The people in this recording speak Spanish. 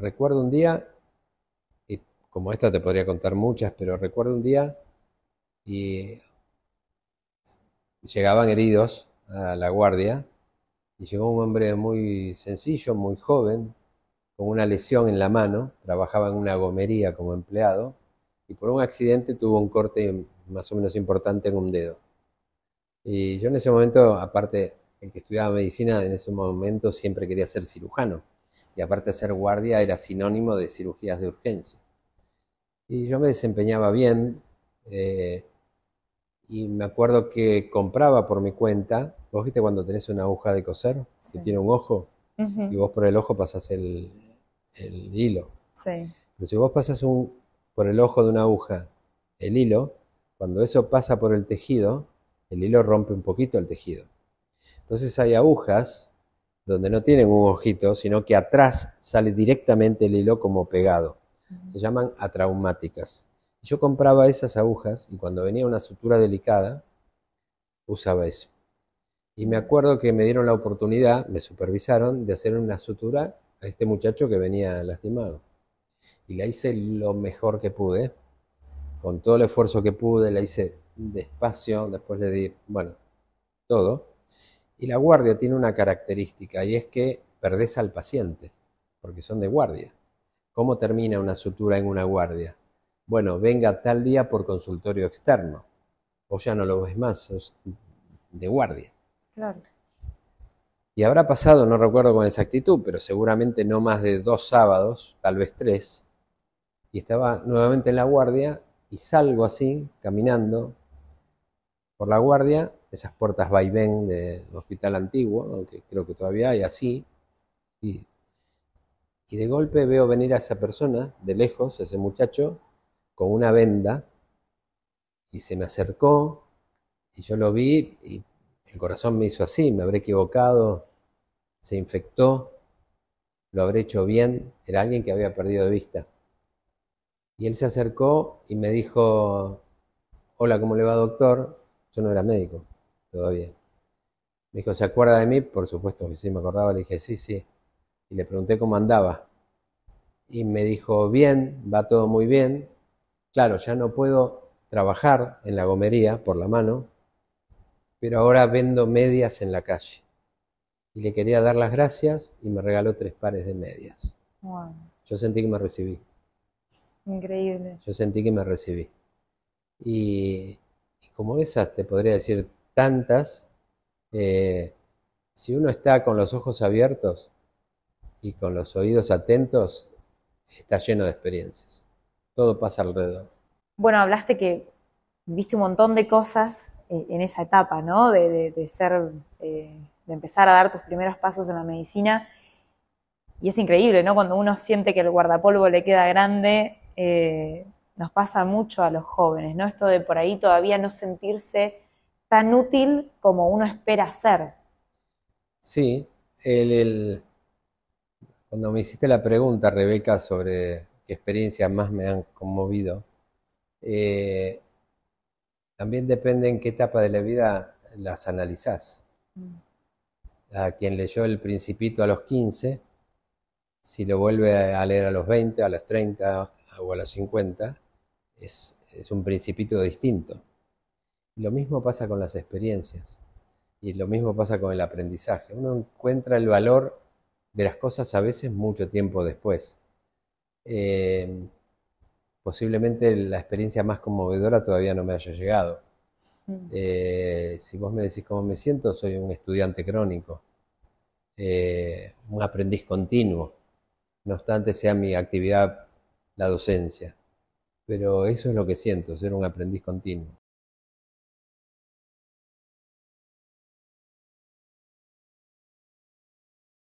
Recuerdo un día, y como esta te podría contar muchas, pero recuerdo un día y llegaban heridos a la guardia y llegó un hombre muy sencillo, muy joven, con una lesión en la mano, trabajaba en una gomería como empleado y por un accidente tuvo un corte más o menos importante en un dedo. Y yo en ese momento, aparte, el que estudiaba medicina en ese momento siempre quería ser cirujano y aparte ser guardia era sinónimo de cirugías de urgencia. Y yo me desempeñaba bien eh, y me acuerdo que compraba por mi cuenta, vos viste cuando tenés una aguja de coser, que tiene un ojo, y vos por el ojo pasas el, el hilo. Pero si vos pasas un, por el ojo de una aguja el hilo, cuando eso pasa por el tejido, el hilo rompe un poquito el tejido. Entonces hay agujas donde no tienen un ojito, sino que atrás sale directamente el hilo como pegado. Se llaman atraumáticas. Yo compraba esas agujas y cuando venía una sutura delicada, usaba eso. Y me acuerdo que me dieron la oportunidad, me supervisaron, de hacer una sutura a este muchacho que venía lastimado. Y la hice lo mejor que pude, con todo el esfuerzo que pude, la hice despacio, después le di, bueno, todo. Y la guardia tiene una característica y es que perdés al paciente, porque son de guardia. ¿Cómo termina una sutura en una guardia? Bueno, venga tal día por consultorio externo. O ya no lo ves más, sos de guardia. Claro. Y habrá pasado, no recuerdo con exactitud, pero seguramente no más de dos sábados, tal vez tres. Y estaba nuevamente en la guardia y salgo así, caminando por la guardia esas puertas vaivén del hospital antiguo, aunque creo que todavía hay así. Y, y de golpe veo venir a esa persona, de lejos, ese muchacho, con una venda, y se me acercó, y yo lo vi, y el corazón me hizo así, me habré equivocado, se infectó, lo habré hecho bien, era alguien que había perdido de vista. Y él se acercó y me dijo, hola, ¿cómo le va doctor? Yo no era médico todavía. Me dijo, ¿se acuerda de mí? Por supuesto que sí, me acordaba, le dije, sí, sí. Y le pregunté cómo andaba. Y me dijo, bien, va todo muy bien. Claro, ya no puedo trabajar en la gomería por la mano, pero ahora vendo medias en la calle. Y le quería dar las gracias y me regaló tres pares de medias. Yo sentí que me recibí. Increíble. Yo sentí que me recibí. Y, y como esas, te podría decir tantas, eh, si uno está con los ojos abiertos y con los oídos atentos, está lleno de experiencias. Todo pasa alrededor. Bueno, hablaste que viste un montón de cosas eh, en esa etapa, ¿no? De, ser, eh, de empezar a dar tus primeros pasos en la medicina. Y es increíble, ¿no? Cuando uno siente que el guardapolvo le queda grande, nos pasa mucho a los jóvenes, ¿no? Esto de por ahí todavía no sentirse tan útil como uno espera ser. Sí, el, cuando me hiciste la pregunta, Rebeca, sobre qué experiencias más me han conmovido, eh, también depende en qué etapa de la vida las analizás. Mm. A quien leyó El Principito a los 15, si lo vuelve a leer a los 20, a los 30 o a los 50, es un principito distinto. Lo mismo pasa con las experiencias y lo mismo pasa con el aprendizaje. Uno encuentra el valor de las cosas a veces mucho tiempo después. Eh, posiblemente la experiencia más conmovedora todavía no me haya llegado. Mm. Eh, si vos me decís cómo me siento, soy un estudiante crónico, eh, un aprendiz continuo, no obstante sea mi actividad la docencia. Pero eso es lo que siento, ser un aprendiz continuo.